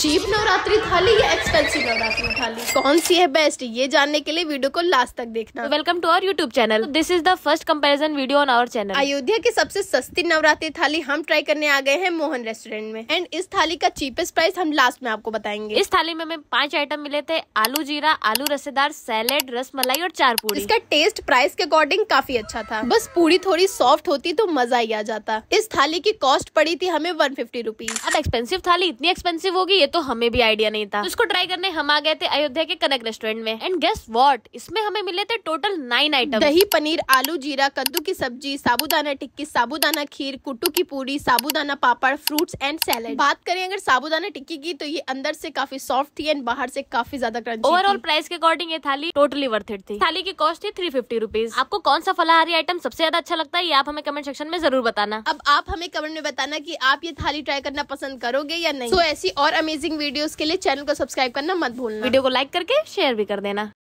cheap Navratri थाली या expensive Navratri थाली कौन सी है बेस्ट ये जानने के लिए वीडियो को लास्ट तक देखना welcome to our YouTube channel this is the first comparison video on our channel Ayodhya की सबसे सस्ती नवरात्रि थाली हम ट्राई करने आ गए हैं मोहन रेस्टोरेंट में एंड इस थाली का चीपेस्ट प्राइस हम लास्ट में आपको बताएंगे इस थाली में हमें पांच आइटम मिले थे आलू जीरा आलू रसेदार सैलेड रस मलाई और चार पूरी इसका टेस्ट प्राइस के अकॉर्डिंग काफी अच्छा था बस पूरी थोड़ी सॉफ्ट होती तो मजा ही आ जाता इस थाली की कॉस्ट पड़ी थी हमें वन फिफ्टी अब एक्सपेंसिव थाली इतनी एक्सपेंसिव होगी ये तो हमें भी आइडिया नहीं था तो इसको ट्राई करने हम आ गए थे अयोध्या के कनक रेस्टोरेंट में एंड गेस वॉट इसमें हमें मिले थे टोटल नाइन आइटम दही पनीर आलू जीरा कद्दू की सब्जी साबुदाना टिक्की साबुदाना खीर कुट्टू की पूरी साबुदाना पापड़ फ्रूट्स एंड सैलड बात करें अगर साबुदाना टिक्की की तो ये अंदर से काफी सॉफ्ट थी एंड बाहर से काफी ज्यादा क्रंची ओवरऑल प्राइस के अकॉर्डिंग ये थाली टोटली वर्थ इट थी थाली की कॉस्ट थी थ्री फिफ्टी रुपीज आपको कौन सा फलाहारी आइटम सबसे ज्यादा अच्छा लगता है ये आप हमें कमेंट सेक्शन में जरूर बताना अब आप हमें कमेंट में बताना की आप ये थाली ट्राई करना पसंद करोगे या नहीं तो ऐसी और अमेजिंग अमेजिंग वीडियोस के लिए चैनल को सब्सक्राइब करना मत भूलना वीडियो को लाइक करके शेयर भी कर देना